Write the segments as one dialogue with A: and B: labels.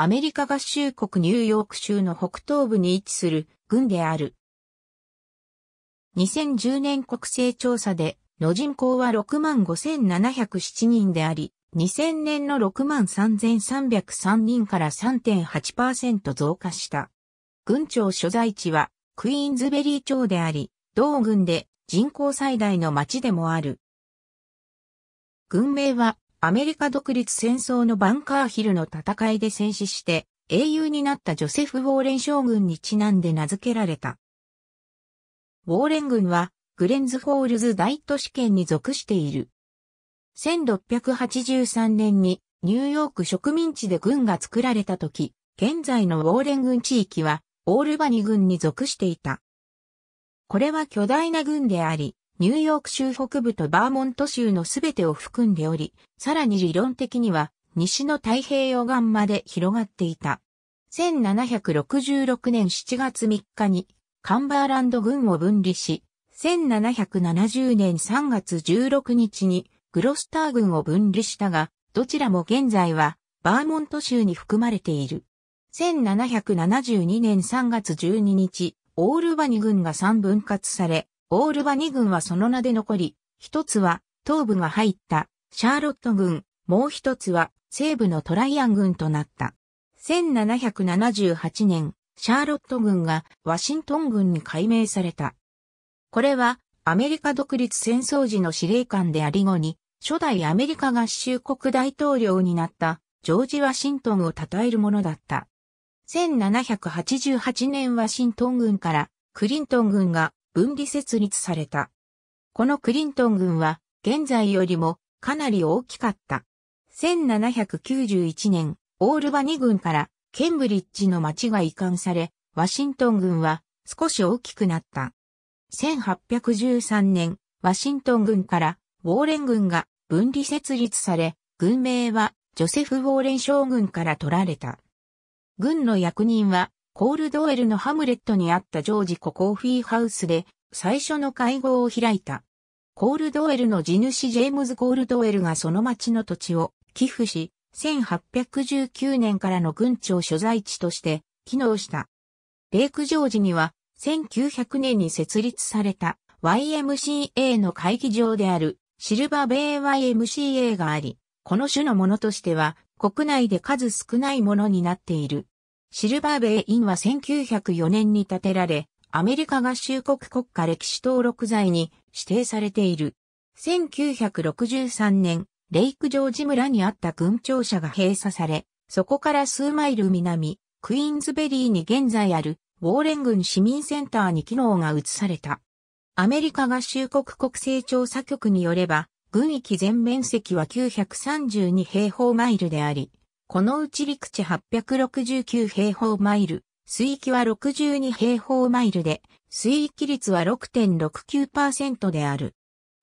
A: アメリカ合衆国ニューヨーク州の北東部に位置する郡である。2010年国勢調査で、の人口は65,707人であり、2000年の63,303人から3.8%増加した。郡庁所在地はクイーンズベリー町であり、同郡で人口最大の町でもある。郡名はアメリカ独立戦争のバンカーヒルの戦いで戦死して英雄になったジョセフ・ウォーレン将軍にちなんで名付けられた。ウォーレン軍はグレンズフォールズ大都市圏に属している。1683年にニューヨーク植民地で軍が作られた時、現在のウォーレン軍地域はオールバニ軍に属していた。これは巨大な軍であり、ニューヨーク州北部とバーモント州のすべてを含んでおり、さらに理論的には西の太平洋岸まで広がっていた。1766年7月3日にカンバーランド軍を分離し、1770年3月16日にグロスター軍を分離したが、どちらも現在はバーモント州に含まれている。1772年3月12日、オールバニ軍が3分割され、オールバニ軍はその名で残り、一つは東部が入ったシャーロット軍、もう一つは西部のトライアン軍となった。1778年、シャーロット軍がワシントン軍に改名された。これはアメリカ独立戦争時の司令官であり後に、初代アメリカ合衆国大統領になったジョージ・ワシントンを称えるものだった。1788年ワシントン軍からクリントン軍が分離設立された。このクリントン軍は現在よりもかなり大きかった。1791年、オールバニ軍からケンブリッジの町が移管され、ワシントン軍は少し大きくなった。1813年、ワシントン軍からウォーレン軍が分離設立され、軍名はジョセフ・ウォーレン将軍から取られた。軍の役人はコールドウェルのハムレットにあったジョージココーフィーハウスで最初の会合を開いた。コールドウェルの地主ジェームズ・コールドウェルがその町の土地を寄付し、1819年からの軍庁所在地として機能した。レイクジョージには1900年に設立された YMCA の会議場であるシルバーベイ YMCA があり、この種のものとしては国内で数少ないものになっている。シルバーベイインは1904年に建てられ、アメリカ合衆国国家歴史登録財に指定されている。1963年、レイクジョージ村にあった軍庁舎が閉鎖され、そこから数マイル南、クイーンズベリーに現在ある、ウォーレン軍市民センターに機能が移された。アメリカ合衆国国勢調査局によれば、軍域全面積は932平方マイルであり、このうち陸地869平方マイル、水域は62平方マイルで、水域率は6.69%である。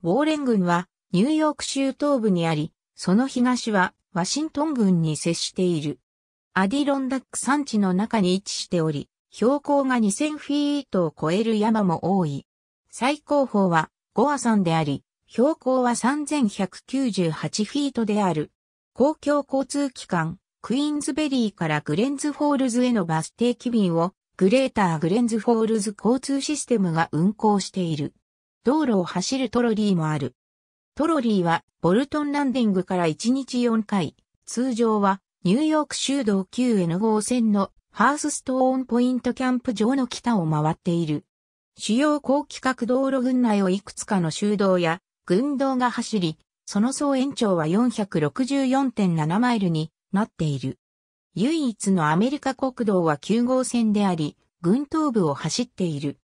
A: ウォーレン郡はニューヨーク州東部にあり、その東はワシントン郡に接している。アディロンダック山地の中に位置しており、標高が2000フィートを超える山も多い。最高峰はゴア山であり、標高は3198フィートである。公共交通機関、クイーンズベリーからグレンズフォールズへのバス定期便をグレーターグレンズフォールズ交通システムが運行している。道路を走るトロリーもある。トロリーはボルトンランディングから1日4回、通常はニューヨーク州道 9N 号線のハースストーンポイントキャンプ場の北を回っている。主要高規格道路群内をいくつかの州道や軍道が走り、その総延長は464.7マイルになっている。唯一のアメリカ国道は9号線であり、軍東部を走っている。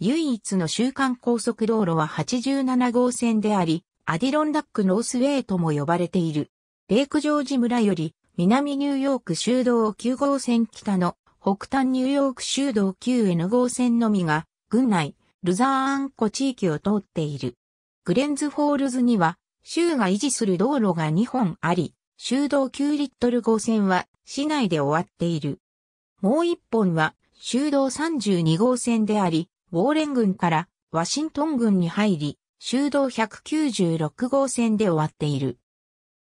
A: 唯一の週間高速道路は87号線であり、アディロンダックノースウェイとも呼ばれている。レイクジョージ村より南ニューヨーク州道9号線北の北端ニューヨーク州道 9N 号線のみが、郡内、ルザーアン湖地域を通っている。グレンズフォールズには州が維持する道路が2本あり、州道9リットル号線は市内で終わっている。もう1本は州道32号線であり、ウォーレン郡からワシントン郡に入り、州道196号線で終わっている。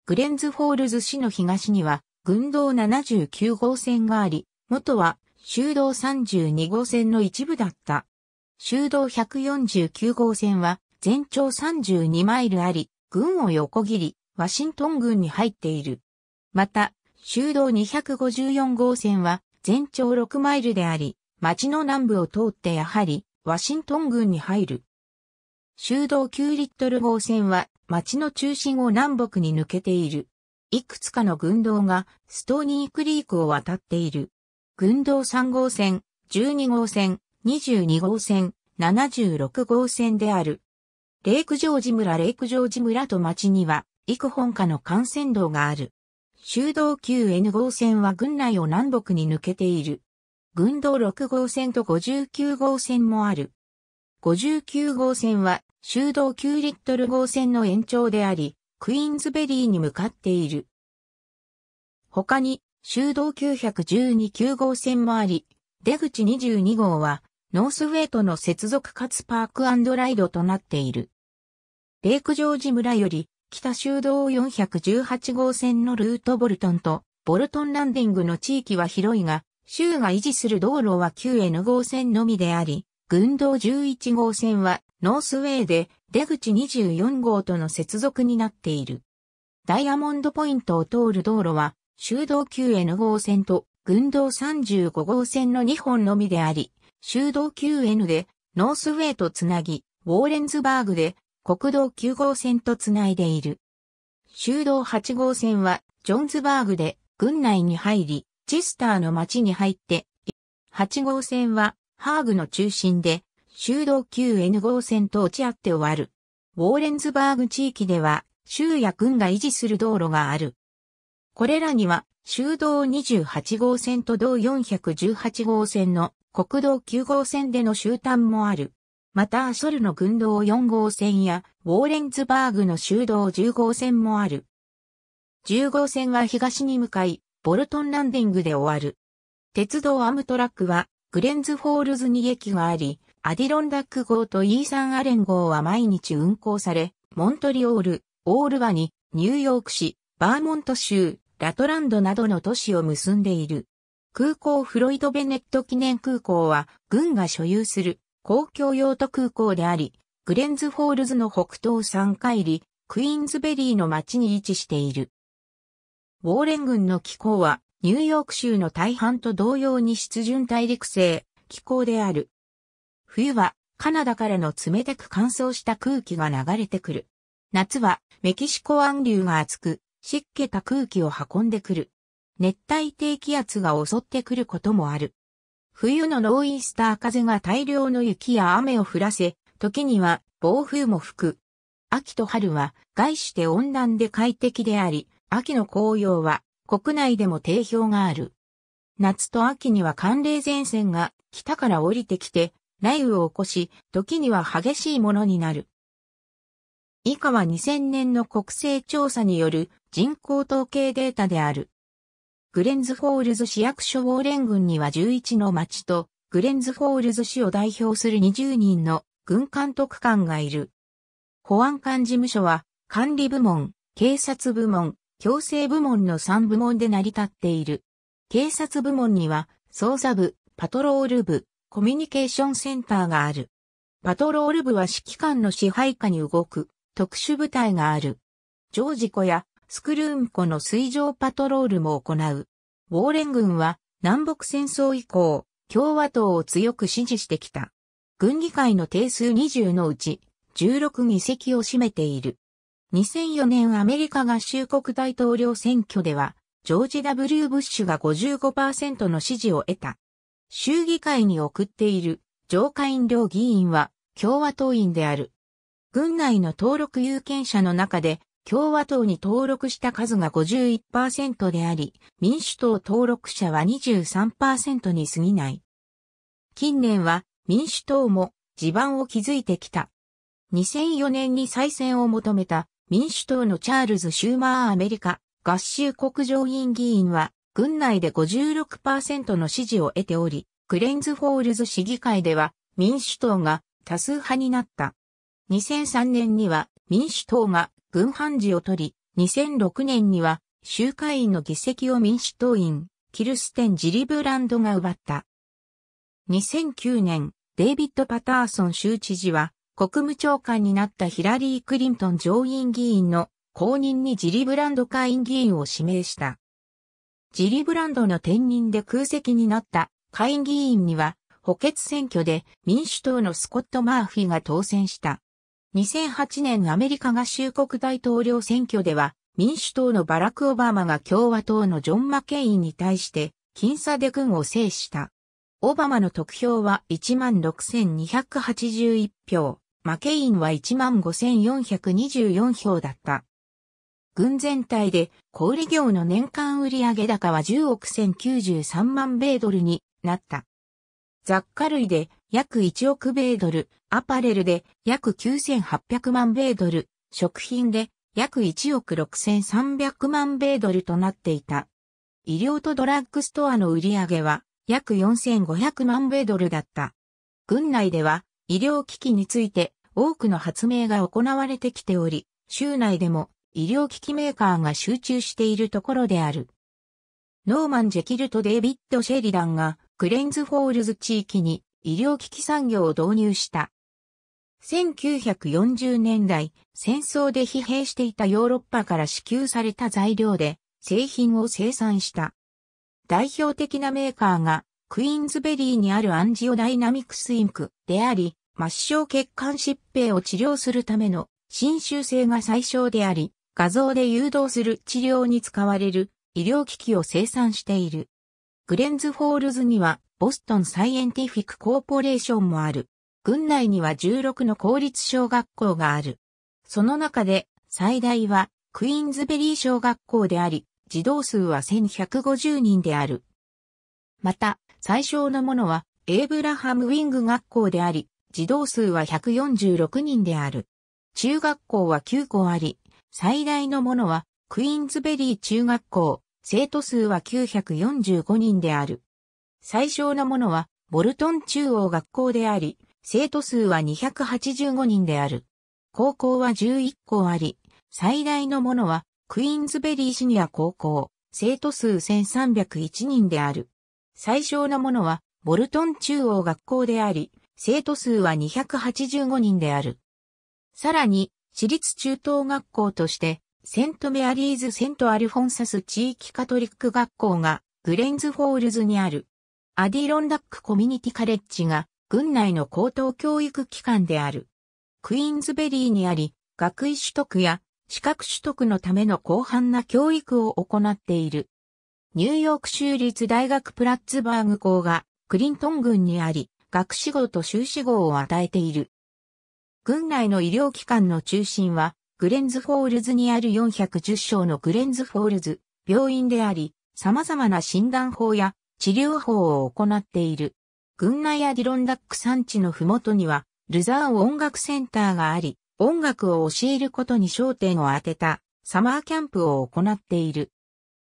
A: グレンズフォールズ市の東には、軍道79号線があり、元は州道32号線の一部だった。州道149号線は全長32マイルあり、軍を横切り、ワシントン軍に入っている。また、修道254号線は全長6マイルであり、町の南部を通ってやはりワシントン軍に入る。修道9リットル号線は町の中心を南北に抜けている。いくつかの軍道がストーニークリークを渡っている。軍道3号線、12号線、22号線、76号線である。レイクジョージ村レイクジョージ村と町には、幾本かの幹線道がある。修道 9N 号線は郡内を南北に抜けている。郡道6号線と59号線もある。59号線は修道9リットル号線の延長であり、クイーンズベリーに向かっている。他に修道912 9号線もあり、出口22号はノースウェイトの接続かつパークライドとなっている。レイクジョージ村より、北州道418号線のルートボルトンと、ボルトンランディングの地域は広いが、州が維持する道路は 9N 号線のみであり、軍道11号線はノースウェイで出口24号との接続になっている。ダイヤモンドポイントを通る道路は、州道 9N 号線と軍道35号線の2本のみであり、州道 9N でノースウェイとつなぎ、ウォーレンズバーグで国道9号線とつないでいる。修道8号線は、ジョンズバーグで、郡内に入り、チェスターの町に入って、8号線は、ハーグの中心で、修道 9N 号線と落ち合って終わる。ウォーレンズバーグ地域では、州や郡が維持する道路がある。これらには、修道28号線と道418号線の国道9号線での終端もある。またアソルの軍道4号線や、ウォーレンズバーグの修道10号線もある。10号線は東に向かい、ボルトンランディングで終わる。鉄道アムトラックは、グレンズフォールズに駅があり、アディロンダック号とイーサン・アレン号は毎日運行され、モントリオール、オールバニ、ニューヨーク市、バーモント州、ラトランドなどの都市を結んでいる。空港フロイド・ベネット記念空港は、軍が所有する公共用途空港であり、グレンズフォールズの北東3回里、クイーンズベリーの町に位置している。ウォーレン軍の気候は、ニューヨーク州の大半と同様に湿潤大陸性気候である。冬は、カナダからの冷たく乾燥した空気が流れてくる。夏は、メキシコ湾流が厚く、湿気た空気を運んでくる。熱帯低気圧が襲ってくることもある。冬のノーイースター風が大量の雪や雨を降らせ、時には暴風も吹く。秋と春は外して温暖で快適であり、秋の紅葉は国内でも定評がある。夏と秋には寒冷前線が北から降りてきて、雷雨を起こし、時には激しいものになる。以下は2000年の国勢調査による人口統計データである。グレンズフォールズ市役所ウォーレン郡には11の町と、グレンズフォールズ市を代表する20人の軍監督官がいる。保安官事務所は、管理部門、警察部門、強制部門の3部門で成り立っている。警察部門には、捜査部、パトロール部、コミュニケーションセンターがある。パトロール部は指揮官の支配下に動く特殊部隊がある。常時子やスクルーン湖の水上パトロールも行う。ウォーレン軍は南北戦争以降、共和党を強く支持してきた。軍議会の定数20のうち16議席を占めている。2004年アメリカ合衆国大統領選挙では、ジョージ・ W・ ブッシュが55%の支持を得た。衆議会に送っている上下院両議員は共和党員である。軍内の登録有権者の中で共和党に登録した数が51%であり、民主党登録者は23%に過ぎない。近年は民主党も地盤を築いてきた。2004年に再選を求めた民主党のチャールズ・シューマーアメリカ合衆国上院議員は、軍内で56%の支持を得ており、クレンズフォールズ市議会では民主党が多数派になった。2003年には民主党が軍判事を取り、2006年には集会員の議席を民主党員、キルステン・ジリブランドが奪った。2009年、デイビッド・パターソン州知事は、国務長官になったヒラリー・クリントン上院議員の後任にジリブランド会員議員を指名した。ジリブランドの転任で空席になった下院議員には、補欠選挙で民主党のスコット・マーフィが当選した。2008年アメリカ合衆国大統領選挙では、民主党のバラク・オバマが共和党のジョン・マケインに対して、僅差で軍を制した。オバマの得票は16,281票、マケインは15,424票だった。軍全体で小売業の年間売上高は10億1093万米ドルになった。雑貨類で約1億米ドル、アパレルで約9800万米ドル、食品で約1億6300万米ドルとなっていた。医療とドラッグストアの売り上げは約4500万米ドルだった。軍内では医療機器について多くの発明が行われてきており、州内でも医療機器メーカーが集中しているところである。ノーマン・ジェキルとデイビッド・シェリダンがクレンズフォールズ地域に医療機器産業を導入した。1940年代、戦争で疲弊していたヨーロッパから支給された材料で製品を生産した。代表的なメーカーがクイーンズベリーにあるアンジオダイナミクスインクであり、末梢血管疾病を治療するための侵襲性が最小であり、画像で誘導する治療に使われる医療機器を生産している。グレンズフォールズにはボストンサイエンティフィックコーポレーションもある。郡内には16の公立小学校がある。その中で最大はクイーンズベリー小学校であり、児童数は1150人である。また、最小のものはエイブラハム・ウィング学校であり、児童数は146人である。中学校は9校あり、最大のものはクイーンズベリー中学校、生徒数は945人である。最小のものは、ボルトン中央学校であり、生徒数は285人である。高校は11校あり、最大のものは、クイーンズベリーシニア高校、生徒数1301人である。最小のものは、ボルトン中央学校であり、生徒数は285人である。さらに、私立中等学校として、セントメアリーズ・セント・アルフォンサス地域カトリック学校が、グレンズ・フォールズにある。アディロンダックコミュニティカレッジが、郡内の高等教育機関である。クイーンズベリーにあり、学位取得や資格取得のための広範な教育を行っている。ニューヨーク州立大学プラッツバーグ校がクリントン郡にあり、学士号と修士号を与えている。郡内の医療機関の中心は、グレンズフォールズにある410床のグレンズフォールズ病院であり、様々な診断法や治療法を行っている。群内アディロンダック山地のふもとには、ルザーオ音楽センターがあり、音楽を教えることに焦点を当てたサマーキャンプを行っている。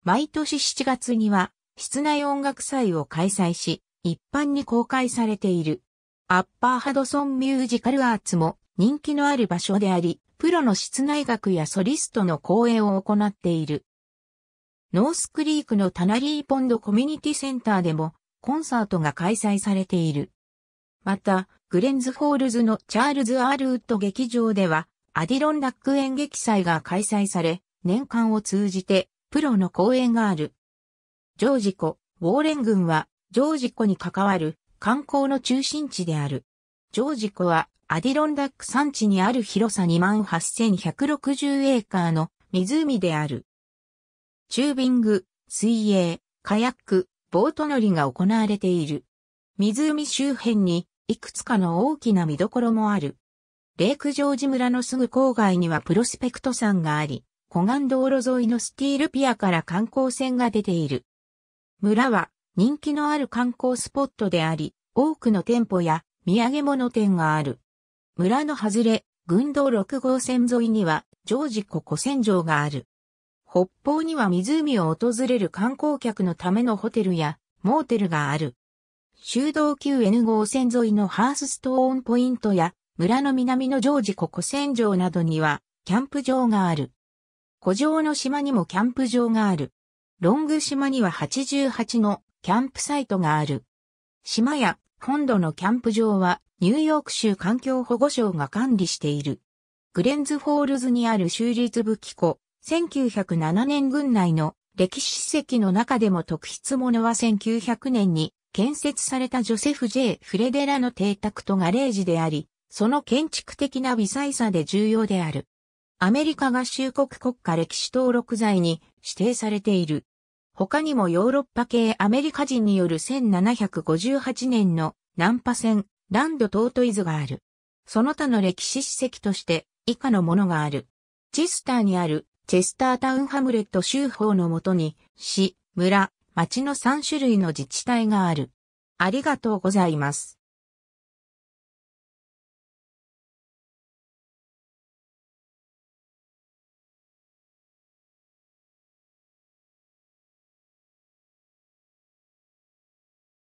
A: 毎年7月には、室内音楽祭を開催し、一般に公開されている。アッパーハドソンミュージカルアーツも人気のある場所であり、プロの室内楽やソリストの講演を行っている。ノースクリークのタナリーポンドコミュニティセンターでもコンサートが開催されている。また、グレンズホールズのチャールズ・アールウッド劇場では、アディロンダック演劇祭が開催され、年間を通じてプロの公演がある。ジョージ湖、ウォーレン軍は、ジョージ湖に関わる観光の中心地である。ジョージ湖は、アディロンダック山地にある広さ28,160エーカーの湖である。チュービング、水泳、カヤック、ボート乗りが行われている。湖周辺にいくつかの大きな見どころもある。レイクジョージ村のすぐ郊外にはプロスペクト山があり、湖岸道路沿いのスティールピアから観光船が出ている。村は人気のある観光スポットであり、多くの店舗や土産物店がある。村の外れ、群道6号線沿いには、ジョージ湖古戦場がある。北方には湖を訪れる観光客のためのホテルやモーテルがある。修道級 N 号線沿いのハースストーンポイントや村の南のジョージ湖古線上などにはキャンプ場がある。古城の島にもキャンプ場がある。ロング島には88のキャンプサイトがある。島や本土のキャンプ場はニューヨーク州環境保護省が管理している。グレンズフォールズにある州立武器庫1907年軍内の歴史史跡の中でも特筆ものは1900年に建設されたジョセフ・ J・ フレデラの邸宅とガレージであり、その建築的な微細さで重要である。アメリカ合衆国国家歴史登録財に指定されている。他にもヨーロッパ系アメリカ人による1758年のナンパ船、ランドトートイズがある。その他の歴史史跡として以下のものがある。チスターにあるチェスタータウンハムレット州法のもとに、市、村、町の3種類の自治体がある。ありがとうございます。